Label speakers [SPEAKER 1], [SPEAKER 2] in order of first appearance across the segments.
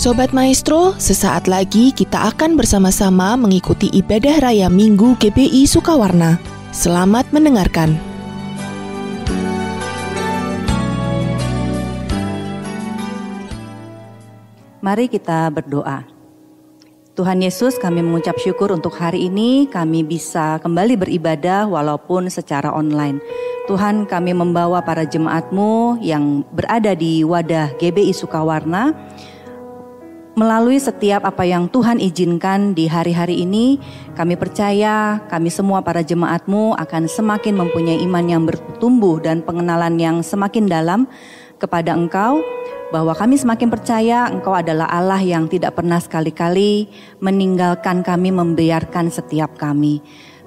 [SPEAKER 1] Sobat Maestro, sesaat lagi kita akan bersama-sama mengikuti ibadah raya Minggu GBI Sukawarna. Selamat mendengarkan. Mari kita berdoa. Tuhan Yesus, kami mengucap syukur untuk hari ini kami bisa kembali beribadah walaupun secara online. Tuhan, kami membawa para jemaatmu yang berada di wadah GBI Sukawarna melalui setiap apa yang Tuhan izinkan di hari-hari ini, kami percaya kami semua para jemaatmu akan semakin mempunyai iman yang bertumbuh dan pengenalan yang semakin dalam kepada Engkau, bahwa kami semakin percaya Engkau adalah Allah yang tidak pernah sekali-kali meninggalkan kami, membiarkan setiap kami.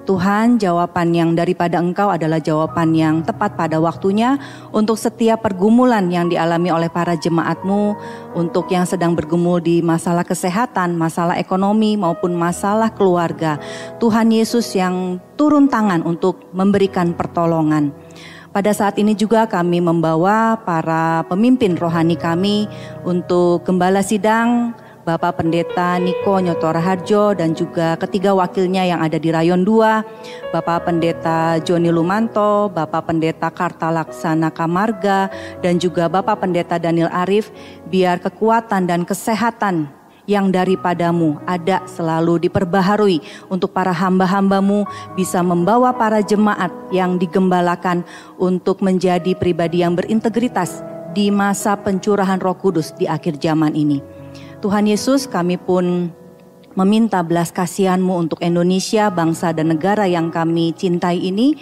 [SPEAKER 1] Tuhan, jawaban yang daripada Engkau adalah jawaban yang tepat pada waktunya untuk setiap pergumulan yang dialami oleh para jemaatmu, untuk yang sedang bergumul di masalah kesehatan, masalah ekonomi, maupun masalah keluarga. Tuhan Yesus yang turun tangan untuk memberikan pertolongan. Pada saat ini juga kami membawa para pemimpin rohani kami untuk gembala sidang, Bapak Pendeta Niko Nyotora Harjo dan juga ketiga wakilnya yang ada di Rayon 2, Bapak Pendeta Joni Lumanto, Bapak Pendeta Karta Laksana Kamarga, dan juga Bapak Pendeta Daniel Arif, biar kekuatan dan kesehatan yang daripadamu ada selalu diperbaharui untuk para hamba-hambamu bisa membawa para jemaat yang digembalakan untuk menjadi pribadi yang berintegritas di masa pencurahan roh kudus di akhir zaman ini. Tuhan Yesus kami pun meminta belas kasihanmu untuk Indonesia, bangsa dan negara yang kami cintai ini.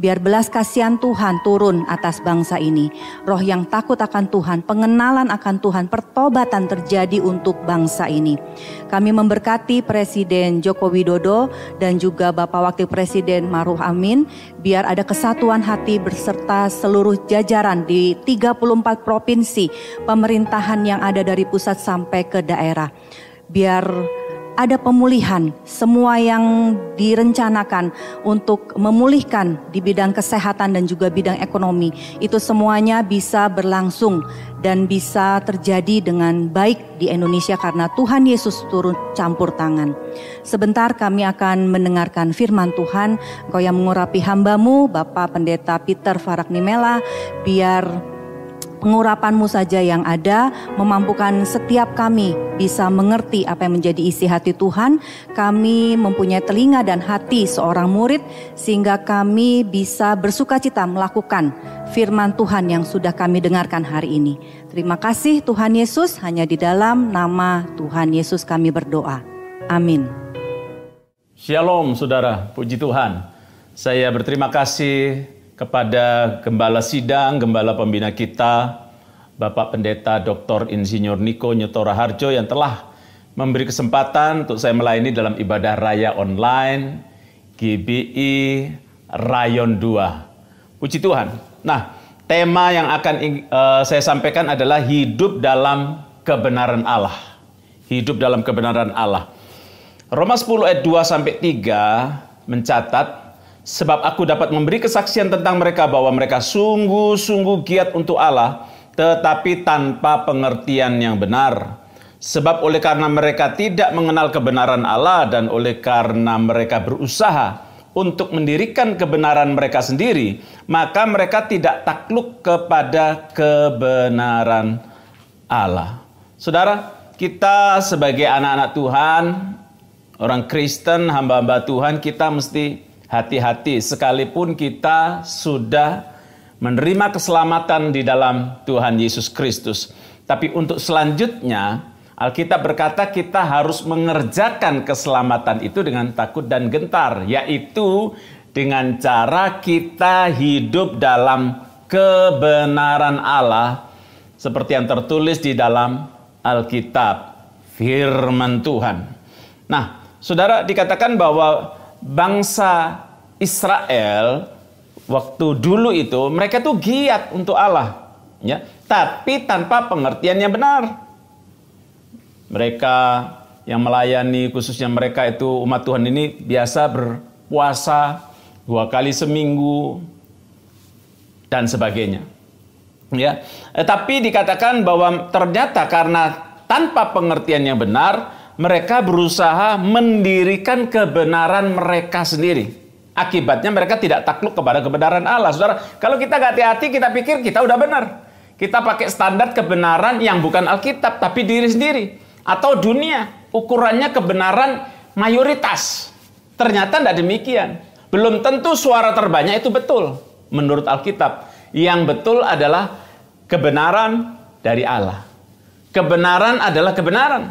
[SPEAKER 1] Biar belas kasihan Tuhan turun atas bangsa ini. Roh yang takut akan Tuhan, pengenalan akan Tuhan, pertobatan terjadi untuk bangsa ini. Kami memberkati Presiden Joko Widodo dan juga Bapak Wakil Presiden Maruf Amin. Biar ada kesatuan hati berserta seluruh jajaran di 34 provinsi pemerintahan yang ada dari pusat sampai ke daerah. Biar ada pemulihan, semua yang direncanakan untuk memulihkan di bidang kesehatan dan juga bidang ekonomi, itu semuanya bisa berlangsung dan bisa terjadi dengan baik di Indonesia karena Tuhan Yesus turun campur tangan. Sebentar kami akan mendengarkan firman Tuhan, Kau yang mengurapi hambamu, Bapak Pendeta Peter Faraknimela, biar pengurapanmu saja yang ada memampukan setiap kami bisa mengerti apa yang menjadi isi hati Tuhan. Kami mempunyai telinga dan hati seorang murid sehingga kami bisa bersuka cita melakukan firman Tuhan yang sudah kami dengarkan hari ini. Terima kasih Tuhan Yesus hanya di dalam nama Tuhan Yesus kami berdoa. Amin.
[SPEAKER 2] Shalom saudara, puji Tuhan. Saya berterima kasih kepada Gembala Sidang, Gembala Pembina kita, Bapak Pendeta Dr. Insinyur Niko Nyotora Harjo yang telah memberi kesempatan untuk saya melayani dalam ibadah raya online GBI e Rayon 2. Puji Tuhan. Nah, tema yang akan eh, saya sampaikan adalah hidup dalam kebenaran Allah. Hidup dalam kebenaran Allah. Roma 10 ayat 2 sampai 3 mencatat Sebab aku dapat memberi kesaksian tentang mereka bahwa mereka sungguh-sungguh giat untuk Allah, tetapi tanpa pengertian yang benar. Sebab oleh karena mereka tidak mengenal kebenaran Allah dan oleh karena mereka berusaha untuk mendirikan kebenaran mereka sendiri, maka mereka tidak takluk kepada kebenaran Allah. Saudara, kita sebagai anak-anak Tuhan, orang Kristen, hamba-hamba Tuhan, kita mesti hati-hati sekalipun kita sudah menerima keselamatan di dalam Tuhan Yesus Kristus. Tapi untuk selanjutnya, Alkitab berkata kita harus mengerjakan keselamatan itu dengan takut dan gentar, yaitu dengan cara kita hidup dalam kebenaran Allah seperti yang tertulis di dalam Alkitab, firman Tuhan. Nah, Saudara dikatakan bahwa bangsa Israel waktu dulu itu mereka tuh giat untuk Allah ya tapi tanpa pengertian yang benar mereka yang melayani khususnya mereka itu umat Tuhan ini biasa berpuasa dua kali seminggu dan sebagainya ya eh, tapi dikatakan bahwa ternyata karena tanpa pengertian yang benar mereka berusaha mendirikan kebenaran mereka sendiri. Akibatnya mereka tidak takluk kepada kebenaran Allah. Saudara, kalau kita gak hati-hati, kita pikir kita udah benar. Kita pakai standar kebenaran yang bukan Alkitab, tapi diri sendiri. Atau dunia, ukurannya kebenaran mayoritas. Ternyata tidak demikian. Belum tentu suara terbanyak itu betul. Menurut Alkitab, yang betul adalah kebenaran dari Allah. Kebenaran adalah kebenaran.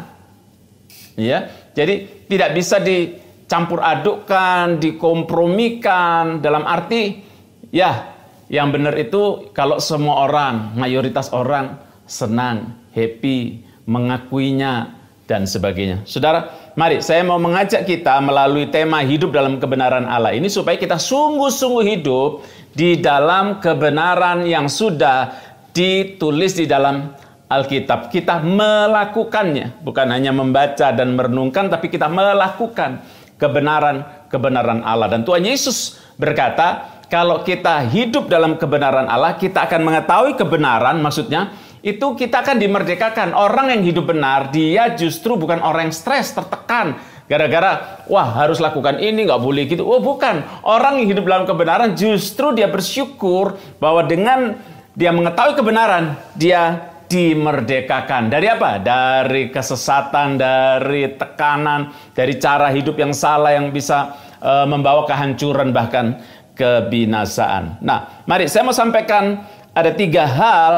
[SPEAKER 2] Ya, jadi tidak bisa dicampur adukkan, dikompromikan dalam arti ya yang benar itu kalau semua orang, mayoritas orang senang, happy, mengakuinya dan sebagainya. Saudara, mari saya mau mengajak kita melalui tema hidup dalam kebenaran Allah ini supaya kita sungguh-sungguh hidup di dalam kebenaran yang sudah ditulis di dalam Alkitab. Kita melakukannya, bukan hanya membaca dan merenungkan, tapi kita melakukan kebenaran-kebenaran Allah. Dan Tuhan Yesus berkata, kalau kita hidup dalam kebenaran Allah, kita akan mengetahui kebenaran, maksudnya itu kita akan dimerdekakan. Orang yang hidup benar, dia justru bukan orang yang stres, tertekan, gara-gara wah harus lakukan ini nggak boleh gitu. Oh bukan, orang yang hidup dalam kebenaran justru dia bersyukur bahwa dengan dia mengetahui kebenaran, dia dimerdekakan. Dari apa? Dari kesesatan, dari tekanan, dari cara hidup yang salah yang bisa e, membawa kehancuran bahkan kebinasaan. Nah, mari saya mau sampaikan ada tiga hal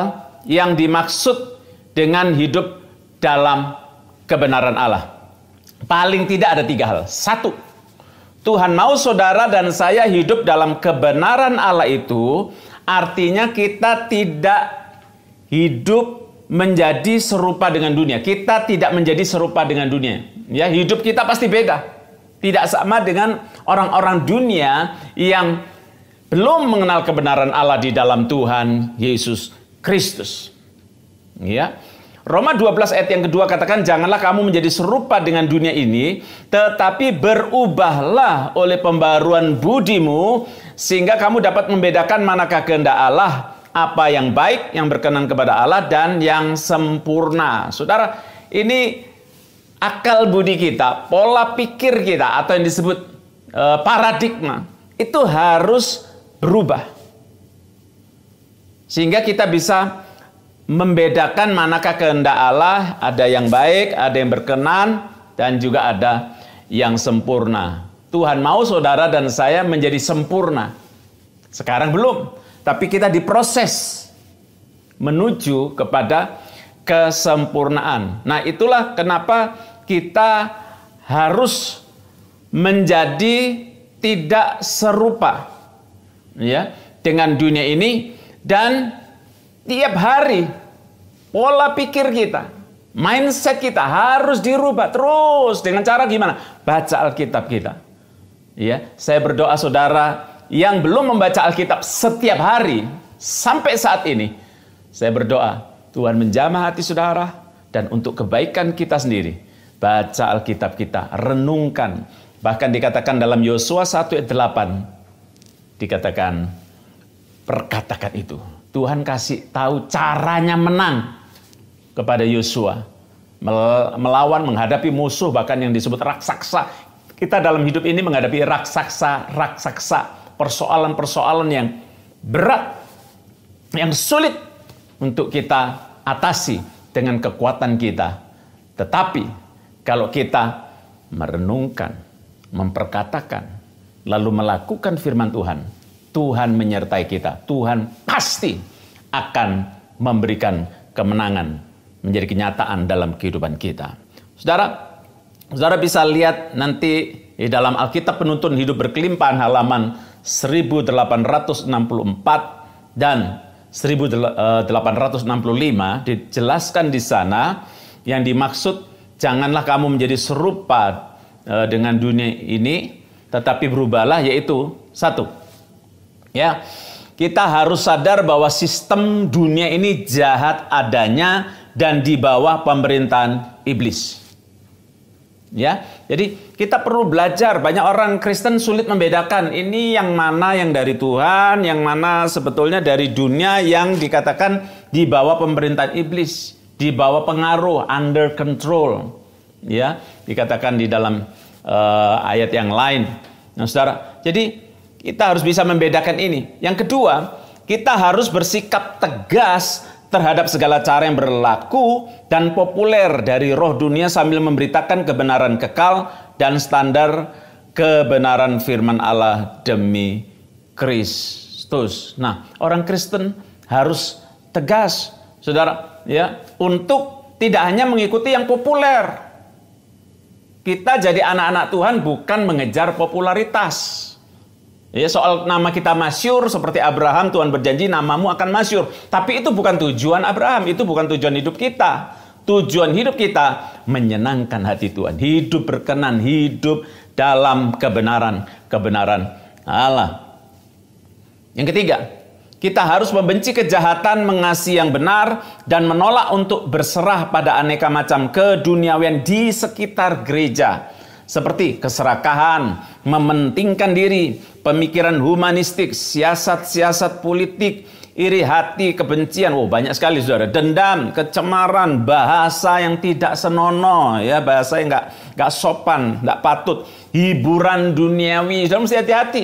[SPEAKER 2] yang dimaksud dengan hidup dalam kebenaran Allah. Paling tidak ada tiga hal. Satu, Tuhan mau saudara dan saya hidup dalam kebenaran Allah itu artinya kita tidak hidup menjadi serupa dengan dunia. Kita tidak menjadi serupa dengan dunia. Ya, hidup kita pasti beda. Tidak sama dengan orang-orang dunia yang belum mengenal kebenaran Allah di dalam Tuhan Yesus Kristus. Ya. Roma 12 ayat yang kedua katakan janganlah kamu menjadi serupa dengan dunia ini tetapi berubahlah oleh pembaruan budimu sehingga kamu dapat membedakan manakah kehendak Allah apa yang baik, yang berkenan kepada Allah, dan yang sempurna. Saudara, ini akal budi kita, pola pikir kita, atau yang disebut e, paradigma, itu harus berubah. Sehingga kita bisa membedakan manakah kehendak Allah, ada yang baik, ada yang berkenan, dan juga ada yang sempurna. Tuhan mau saudara dan saya menjadi sempurna. Sekarang belum, tapi kita diproses menuju kepada kesempurnaan. Nah, itulah kenapa kita harus menjadi tidak serupa ya dengan dunia ini dan tiap hari pola pikir kita, mindset kita harus dirubah terus dengan cara gimana? Baca Alkitab kita. Ya, saya berdoa saudara yang belum membaca Alkitab setiap hari sampai saat ini, saya berdoa Tuhan menjamah hati saudara dan untuk kebaikan kita sendiri. Baca Alkitab kita, renungkan. Bahkan dikatakan dalam Yosua 1 ayat 8 dikatakan perkatakan itu. Tuhan kasih tahu caranya menang kepada Yosua melawan menghadapi musuh bahkan yang disebut raksasa kita dalam hidup ini menghadapi raksasa-raksasa persoalan-persoalan yang berat, yang sulit untuk kita atasi dengan kekuatan kita. Tetapi kalau kita merenungkan, memperkatakan, lalu melakukan firman Tuhan, Tuhan menyertai kita. Tuhan pasti akan memberikan kemenangan menjadi kenyataan dalam kehidupan kita. Saudara, saudara bisa lihat nanti di dalam Alkitab penuntun hidup berkelimpahan halaman 1864 dan 1865 eh, dijelaskan di sana yang dimaksud janganlah kamu menjadi serupa eh, dengan dunia ini tetapi berubahlah yaitu satu ya kita harus sadar bahwa sistem dunia ini jahat adanya dan di bawah pemerintahan iblis ya. Jadi kita perlu belajar. Banyak orang Kristen sulit membedakan ini yang mana yang dari Tuhan, yang mana sebetulnya dari dunia yang dikatakan di bawah pemerintahan iblis, di bawah pengaruh, under control. Ya, dikatakan di dalam uh, ayat yang lain. Nah, Saudara, jadi kita harus bisa membedakan ini. Yang kedua, kita harus bersikap tegas terhadap segala cara yang berlaku dan populer dari roh dunia sambil memberitakan kebenaran kekal dan standar kebenaran firman Allah demi Kristus. Nah, orang Kristen harus tegas, Saudara, ya, untuk tidak hanya mengikuti yang populer. Kita jadi anak-anak Tuhan bukan mengejar popularitas. Ya, soal nama kita masyur seperti Abraham, Tuhan berjanji namamu akan masyur. Tapi itu bukan tujuan Abraham, itu bukan tujuan hidup kita. Tujuan hidup kita menyenangkan hati Tuhan. Hidup berkenan, hidup dalam kebenaran, kebenaran Allah. Yang ketiga, kita harus membenci kejahatan, mengasihi yang benar, dan menolak untuk berserah pada aneka macam keduniawian di sekitar gereja seperti keserakahan, mementingkan diri, pemikiran humanistik, siasat-siasat politik, iri hati, kebencian. Oh, banyak sekali Saudara. Dendam, kecemaran, bahasa yang tidak senonoh ya, bahasa yang enggak enggak sopan, enggak patut, hiburan duniawi. Saudara mesti hati-hati.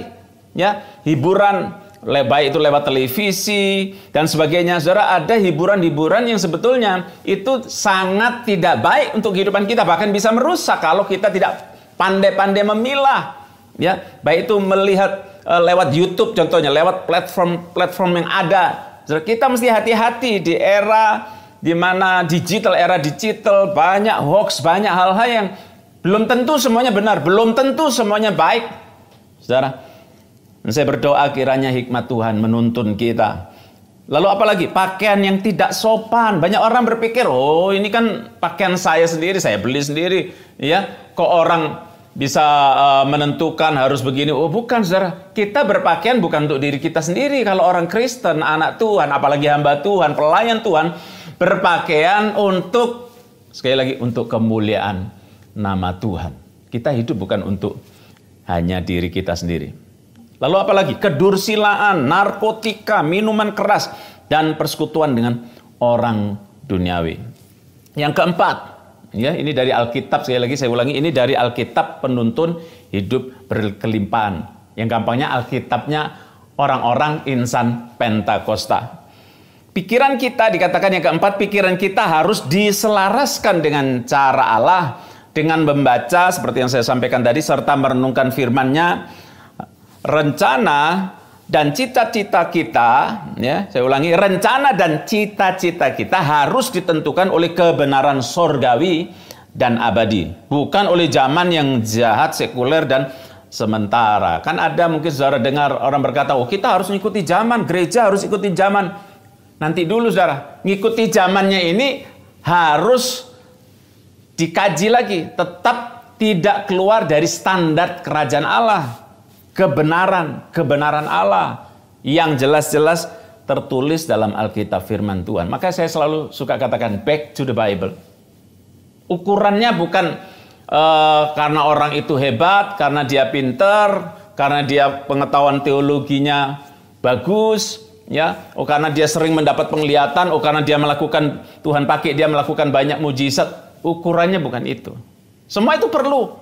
[SPEAKER 2] Ya, hiburan lebay itu lewat televisi dan sebagainya. Saudara, ada hiburan-hiburan yang sebetulnya itu sangat tidak baik untuk kehidupan kita, bahkan bisa merusak kalau kita tidak pandai-pandai memilah ya baik itu melihat uh, lewat YouTube contohnya lewat platform-platform yang ada kita mesti hati-hati di era di mana digital era digital banyak hoax banyak hal-hal yang belum tentu semuanya benar belum tentu semuanya baik saudara saya berdoa kiranya hikmat Tuhan menuntun kita lalu apalagi pakaian yang tidak sopan banyak orang berpikir oh ini kan pakaian saya sendiri saya beli sendiri ya kok orang bisa uh, menentukan harus begini. Oh, bukan, saudara. Kita berpakaian bukan untuk diri kita sendiri. Kalau orang Kristen, anak Tuhan, apalagi hamba Tuhan, pelayan Tuhan, berpakaian untuk sekali lagi untuk kemuliaan nama Tuhan. Kita hidup bukan untuk hanya diri kita sendiri. Lalu apalagi kedursilaan, narkotika, minuman keras dan persekutuan dengan orang duniawi. Yang keempat, Ya, ini dari Alkitab sekali lagi saya ulangi ini dari Alkitab penuntun hidup berkelimpahan. Yang gampangnya Alkitabnya orang-orang insan Pentakosta. Pikiran kita dikatakan yang keempat, pikiran kita harus diselaraskan dengan cara Allah dengan membaca seperti yang saya sampaikan tadi serta merenungkan firman-Nya. Rencana dan cita-cita kita, ya, saya ulangi, rencana dan cita-cita kita harus ditentukan oleh kebenaran sorgawi dan abadi, bukan oleh zaman yang jahat, sekuler dan sementara. Kan ada mungkin saudara dengar orang berkata, oh kita harus mengikuti zaman, gereja harus ikuti zaman. Nanti dulu saudara, mengikuti zamannya ini harus dikaji lagi, tetap tidak keluar dari standar kerajaan Allah kebenaran, kebenaran Allah yang jelas-jelas tertulis dalam Alkitab firman Tuhan. Maka saya selalu suka katakan back to the Bible. Ukurannya bukan uh, karena orang itu hebat, karena dia pinter, karena dia pengetahuan teologinya bagus, ya, oh karena dia sering mendapat penglihatan, oh karena dia melakukan Tuhan pakai dia melakukan banyak mujizat. Ukurannya bukan itu. Semua itu perlu,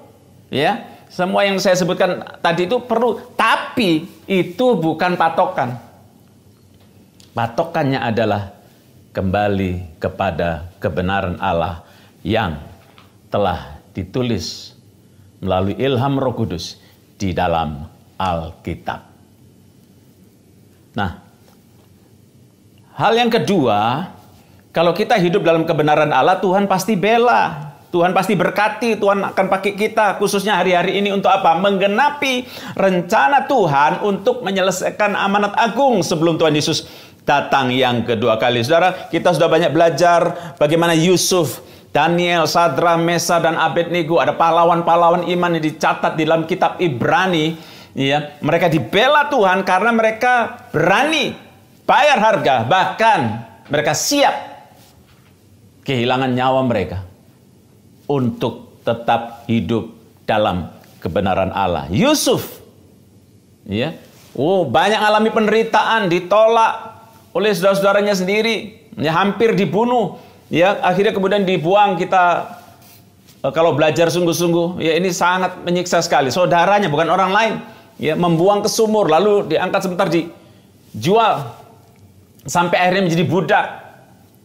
[SPEAKER 2] ya. Semua yang saya sebutkan tadi itu perlu, tapi itu bukan patokan. Patokannya adalah kembali kepada kebenaran Allah yang telah ditulis melalui ilham Roh Kudus di dalam Alkitab. Nah, hal yang kedua, kalau kita hidup dalam kebenaran Allah, Tuhan pasti bela. Tuhan pasti berkati, Tuhan akan pakai kita khususnya hari-hari ini untuk apa? Menggenapi rencana Tuhan untuk menyelesaikan amanat agung sebelum Tuhan Yesus datang yang kedua kali. Saudara, kita sudah banyak belajar bagaimana Yusuf Daniel, Sadra, Mesa, dan Abednego ada pahlawan-pahlawan iman yang dicatat di dalam kitab Ibrani. Ya, mereka dibela Tuhan karena mereka berani bayar harga, bahkan mereka siap kehilangan nyawa mereka untuk tetap hidup dalam kebenaran Allah. Yusuf, ya, oh banyak alami penderitaan, ditolak oleh saudara-saudaranya sendiri, ya, hampir dibunuh, ya, akhirnya kemudian dibuang kita eh, kalau belajar sungguh-sungguh, ya ini sangat menyiksa sekali. Saudaranya bukan orang lain, ya membuang ke sumur lalu diangkat sebentar dijual sampai akhirnya menjadi budak.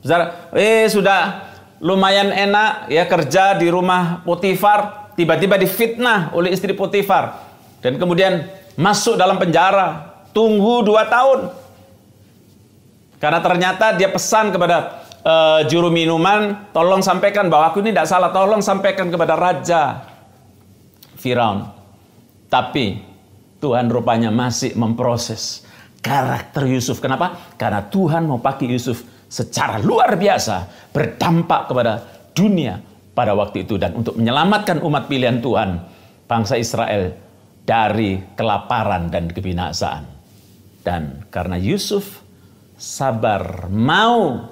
[SPEAKER 2] Saudara, eh sudah lumayan enak ya kerja di rumah Potifar, tiba-tiba difitnah oleh istri Potifar dan kemudian masuk dalam penjara, tunggu dua tahun. Karena ternyata dia pesan kepada uh, juru minuman, tolong sampaikan bahwa aku ini tidak salah, tolong sampaikan kepada raja Firaun. Tapi Tuhan rupanya masih memproses karakter Yusuf. Kenapa? Karena Tuhan mau pakai Yusuf secara luar biasa berdampak kepada dunia pada waktu itu dan untuk menyelamatkan umat pilihan Tuhan bangsa Israel dari kelaparan dan kebinasaan. Dan karena Yusuf sabar mau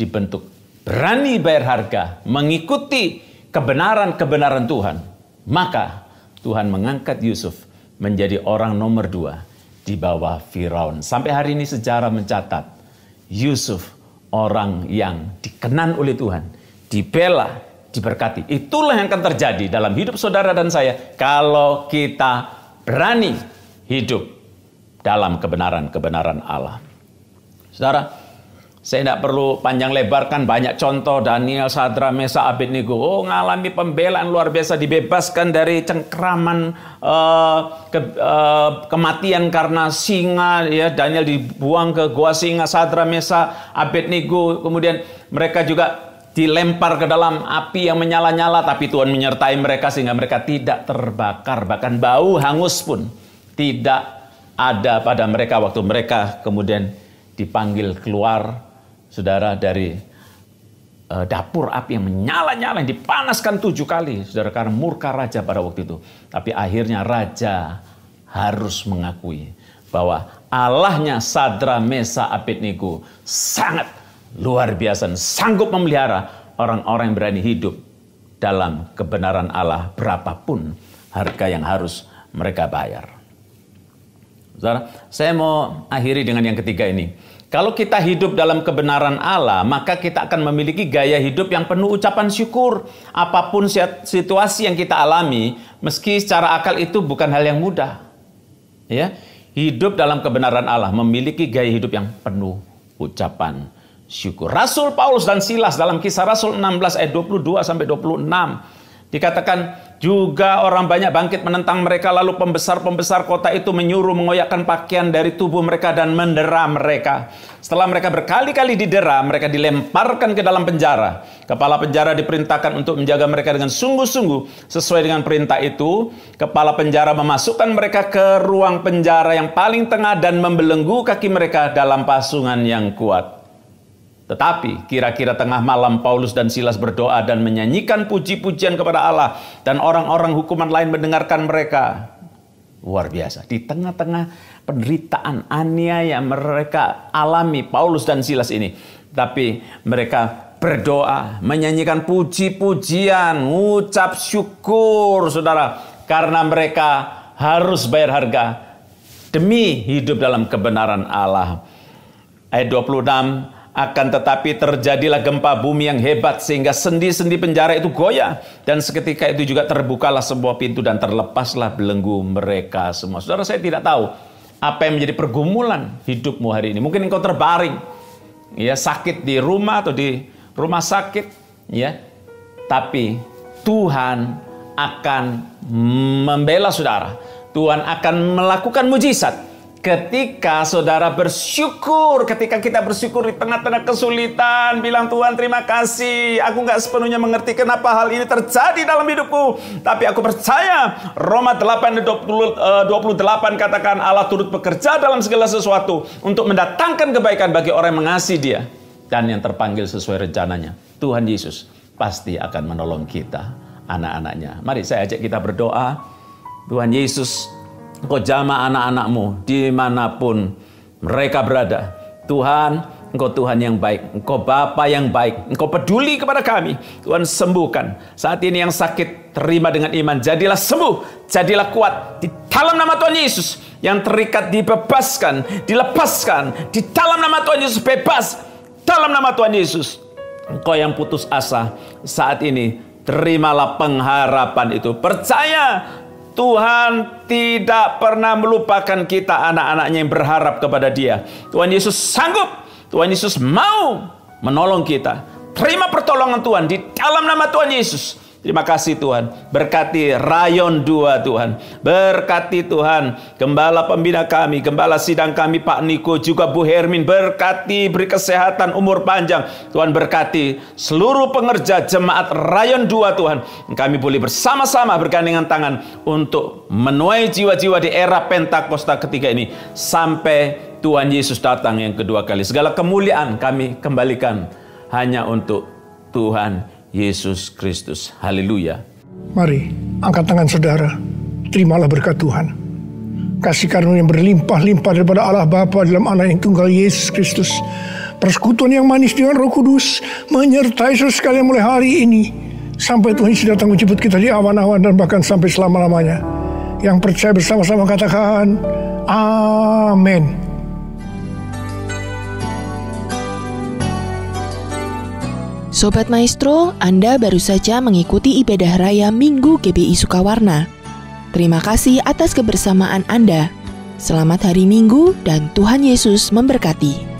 [SPEAKER 2] dibentuk berani bayar harga mengikuti kebenaran-kebenaran Tuhan, maka Tuhan mengangkat Yusuf menjadi orang nomor dua di bawah Firaun. Sampai hari ini sejarah mencatat Yusuf orang yang dikenan oleh Tuhan, dibela, diberkati. Itulah yang akan terjadi dalam hidup saudara dan saya kalau kita berani hidup dalam kebenaran-kebenaran Allah. Saudara, saya tidak perlu panjang lebar kan banyak contoh Daniel, Sadra, Mesa, Abednego. Oh ngalami pembelaan luar biasa dibebaskan dari cengkraman uh, eh, ke, uh, kematian karena singa. Ya Daniel dibuang ke gua singa, Sadra, Mesa, Abednego. Kemudian mereka juga dilempar ke dalam api yang menyala-nyala tapi Tuhan menyertai mereka sehingga mereka tidak terbakar bahkan bau hangus pun tidak ada pada mereka waktu mereka kemudian dipanggil keluar saudara dari uh, dapur api yang menyala-nyala yang dipanaskan tujuh kali saudara karena murka raja pada waktu itu tapi akhirnya raja harus mengakui bahwa Allahnya Sadra Mesa Abednego sangat luar biasa sanggup memelihara orang-orang yang berani hidup dalam kebenaran Allah berapapun harga yang harus mereka bayar. Saudara, saya mau akhiri dengan yang ketiga ini. Kalau kita hidup dalam kebenaran Allah, maka kita akan memiliki gaya hidup yang penuh ucapan syukur. Apapun situasi yang kita alami, meski secara akal itu bukan hal yang mudah. Ya, hidup dalam kebenaran Allah memiliki gaya hidup yang penuh ucapan syukur. Rasul Paulus dan Silas dalam kisah Rasul 16 ayat 22 sampai 26 dikatakan juga orang banyak bangkit menentang mereka lalu pembesar-pembesar kota itu menyuruh mengoyakkan pakaian dari tubuh mereka dan mendera mereka. Setelah mereka berkali-kali didera, mereka dilemparkan ke dalam penjara. Kepala penjara diperintahkan untuk menjaga mereka dengan sungguh-sungguh sesuai dengan perintah itu. Kepala penjara memasukkan mereka ke ruang penjara yang paling tengah dan membelenggu kaki mereka dalam pasungan yang kuat. Tetapi kira-kira tengah malam Paulus dan Silas berdoa dan menyanyikan puji-pujian kepada Allah dan orang-orang hukuman lain mendengarkan mereka. Luar biasa. Di tengah-tengah penderitaan aniaya mereka alami Paulus dan Silas ini. Tapi mereka berdoa, menyanyikan puji-pujian, ucap syukur saudara. Karena mereka harus bayar harga demi hidup dalam kebenaran Allah. Ayat 26, akan tetapi terjadilah gempa bumi yang hebat sehingga sendi-sendi penjara itu goyah. Dan seketika itu juga terbukalah sebuah pintu dan terlepaslah belenggu mereka semua. Saudara saya tidak tahu apa yang menjadi pergumulan hidupmu hari ini. Mungkin engkau terbaring, ya sakit di rumah atau di rumah sakit, ya. Tapi Tuhan akan membela saudara. Tuhan akan melakukan mujizat Ketika saudara bersyukur, ketika kita bersyukur di tengah-tengah kesulitan, bilang Tuhan terima kasih, aku nggak sepenuhnya mengerti kenapa hal ini terjadi dalam hidupku. Tapi aku percaya, Roma 8, 28 eh, eh, katakan Allah turut bekerja dalam segala sesuatu untuk mendatangkan kebaikan bagi orang yang mengasihi dia. Dan yang terpanggil sesuai rencananya. Tuhan Yesus pasti akan menolong kita, anak-anaknya. Mari saya ajak kita berdoa. Tuhan Yesus, Engkau jama anak-anakmu dimanapun mereka berada. Tuhan, Engkau Tuhan yang baik, Engkau Bapa yang baik, Engkau peduli kepada kami. Tuhan sembuhkan. Saat ini yang sakit, terima dengan iman. Jadilah sembuh, jadilah kuat. Di dalam nama Tuhan Yesus, yang terikat dibebaskan, dilepaskan. Di dalam nama Tuhan Yesus, bebas. Dalam nama Tuhan Yesus. Engkau yang putus asa saat ini, terimalah pengharapan itu. Percaya Tuhan tidak pernah melupakan kita anak-anaknya yang berharap kepada dia. Tuhan Yesus sanggup. Tuhan Yesus mau menolong kita. Terima pertolongan Tuhan di dalam nama Tuhan Yesus. Terima kasih Tuhan. Berkati Rayon dua Tuhan. Berkati Tuhan. Gembala pembina kami, gembala sidang kami Pak Niko juga Bu Hermin. Berkati, beri kesehatan, umur panjang. Tuhan berkati seluruh pengerja jemaat Rayon dua Tuhan. Kami boleh bersama-sama bergandengan tangan untuk menuai jiwa-jiwa di era Pentakosta ketiga ini. Sampai Tuhan Yesus datang yang kedua kali. Segala kemuliaan kami kembalikan hanya untuk Tuhan Yesus Kristus. Haleluya. Mari, angkat tangan saudara. Terimalah berkat Tuhan. Kasih karunia yang berlimpah-limpah daripada Allah Bapa dalam anak yang tunggal Yesus Kristus. Persekutuan yang manis dengan roh kudus menyertai saudara sekalian mulai hari ini. Sampai Tuhan Yesus datang menjemput kita di awan-awan dan bahkan sampai selama-lamanya. Yang percaya bersama-sama katakan, Amin.
[SPEAKER 1] Sobat Maestro, Anda baru saja mengikuti ibadah raya Minggu GBI Sukawarna. Terima kasih atas kebersamaan Anda. Selamat hari Minggu dan Tuhan Yesus memberkati.